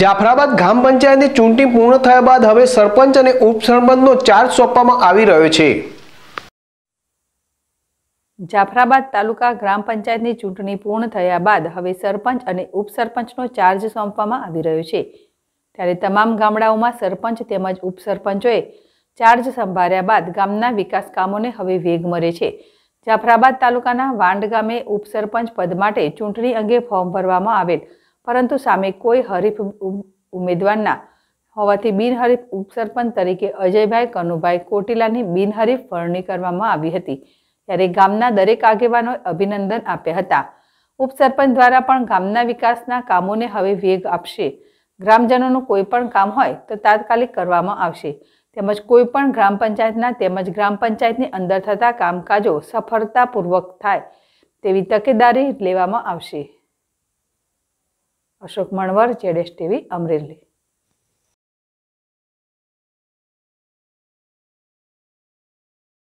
જાફરાબાદ ગ્રામ પંચાયતની ચૂંટણી પૂર્ણ થયા બાદ હવે સરપંચ અને ઉપસરપંચનો ચાર્જ સોંપવામાં આવી રહ્યો છે જાફરાબાદ તાલુકા ગ્રામ પંચાયતની ચૂંટણી પૂર્ણ થયા બાદ હવે સરપંચ અને ઉપસરપંચનો ચાર્જ સોંપવામાં આવી રહ્યો છે ત્યારે તમામ ગામડાઓમાં સરપંચ તેમજ ઉપસરપંચોએ ચાર્જ સંભાળ્યા બાદ ગામના વિકાસ કામોને હવે વેગ મળે છે જાફરાબાદ તાલુકાના વાંડ ગામે ઉપસરપંચ પદ માટે ચૂંટણી અંગે ફોર્મ ભરવામાં આવેલ પરંતુ સામે કોઈ હરીફ ઉમેદવારના હોવાથી બિનહરીફ ઉપસરપંચ તરીકે અજયભાઈ કનુભાઈ કોટીલાની બિનહરીફ વરણી કરવામાં આવી હતી ત્યારે ગામના દરેક આગેવાનોએ અભિનંદન આપ્યા હતા ઉપસરપંચ દ્વારા પણ ગામના વિકાસના કામોને હવે વેગ આપશે ગ્રામજનોનું કોઈ પણ કામ હોય તો તાત્કાલિક કરવામાં આવશે તેમજ કોઈ પણ ગ્રામ પંચાયતના તેમજ ગ્રામ પંચાયતની અંદર થતા કામકાજો સફળતાપૂર્વક થાય તેવી તકેદારી લેવામાં આવશે અશોક મણવર જેડેશ ટીવી અમરેલી